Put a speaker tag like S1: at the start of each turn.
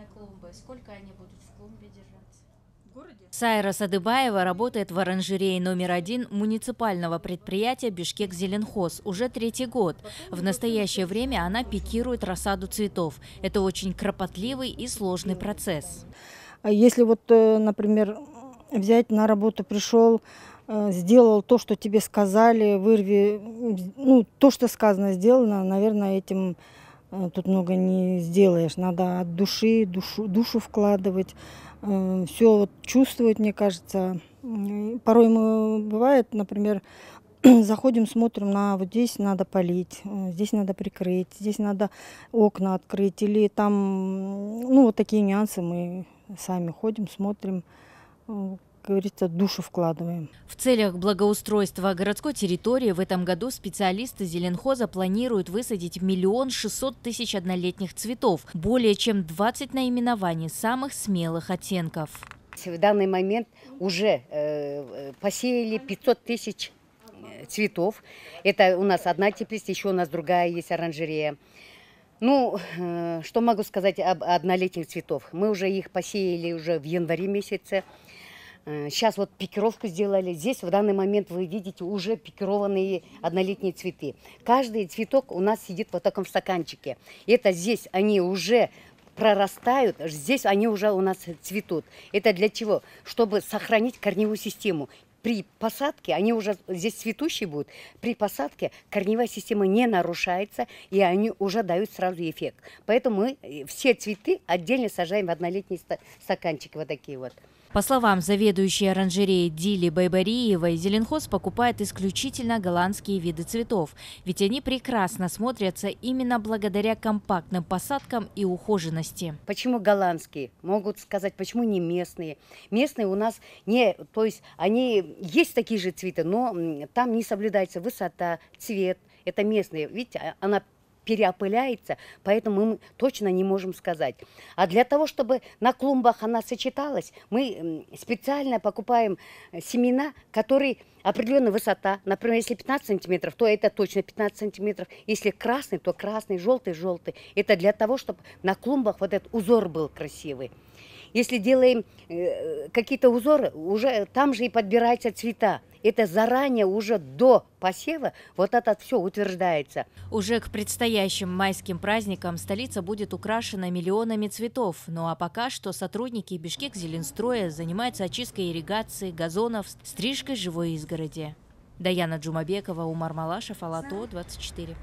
S1: на клумбы, сколько они будут в клумбе держаться? Сайра Садыбаева работает в оранжерее номер один муниципального предприятия «Бишкек Зеленхоз» уже третий год. В настоящее время она пикирует рассаду цветов. Это очень кропотливый
S2: и сложный процесс. А если вот, э, например, взять на работу пришел, э, сделал то, что тебе сказали, вырви, ну, то, что сказано, сделано, наверное, этим Э, тут много не сделаешь. Надо от души, душу, душу вкладывать. Э, Все вот чувствовать, мне кажется. Порой мы бывает, например, заходим, смотрим на вот здесь надо полить, э, здесь надо прикрыть, здесь надо окна открыть. Или там, ну, вот такие нюансы мы сами ходим, смотрим говорится, душу вкладываем.
S1: В целях благоустройства городской территории в этом году специалисты зеленхоза планируют высадить миллион шестьсот тысяч однолетних цветов, более чем 20
S3: наименований самых смелых оттенков. В данный момент уже э, э, посеяли 500 тысяч э, цветов. Это у нас одна теплица, еще у нас другая есть оранжерея. Ну, что могу сказать об однолетних цветов? Мы уже их посеяли уже в январе месяце. Сейчас э, вот пикировку сделали. Здесь в данный момент вы видите уже пикированные однолетние цветы. Каждый цветок у нас сидит вот в таком стаканчике. Это здесь они уже прорастают, здесь они уже у нас цветут. Это для чего? Чтобы сохранить корневую систему при посадке, они уже здесь цветущие будут, при посадке корневая система не нарушается, и они уже дают сразу эффект. Поэтому мы э, все цветы отдельно сажаем в однолетние стаканчики вот такие вот.
S1: По словам заведующей оранжереи Дили Байбариевой, зеленхоз покупает исключительно голландские виды цветов, ведь они прекрасно смотрятся именно благодаря компактным посадкам и ухоженности. Почему
S3: голландские? Могут сказать, почему не местные? Местные у нас не, то есть они есть такие же цветы, но там не соблюдается высота, цвет. Это местные, видите, а, она переопыляется, поэтому мы точно не можем сказать. А для того, чтобы на клумбах она сочеталась, мы специально покупаем э, семена, которые определенная высота. Например, если 15 сантиметров, то это точно 15 сантиметров. Если красный, то красный, желтый, желтый. Это для того, чтобы на клумбах вот этот узор был красивый. Если делаем э, э, какие-то узоры, уже там же и подбираются цвета. Это заранее уже до посева вот это все утверждается.
S1: Уже к предстоящим майским праздникам столица будет украшена миллионами цветов. Ну а пока что сотрудники Бишкек Зеленстроя занимаются очисткой ирригации, газонов, стрижкой живой изгороди. Даяна Джумабекова, Умар Малашев, Алато, 24.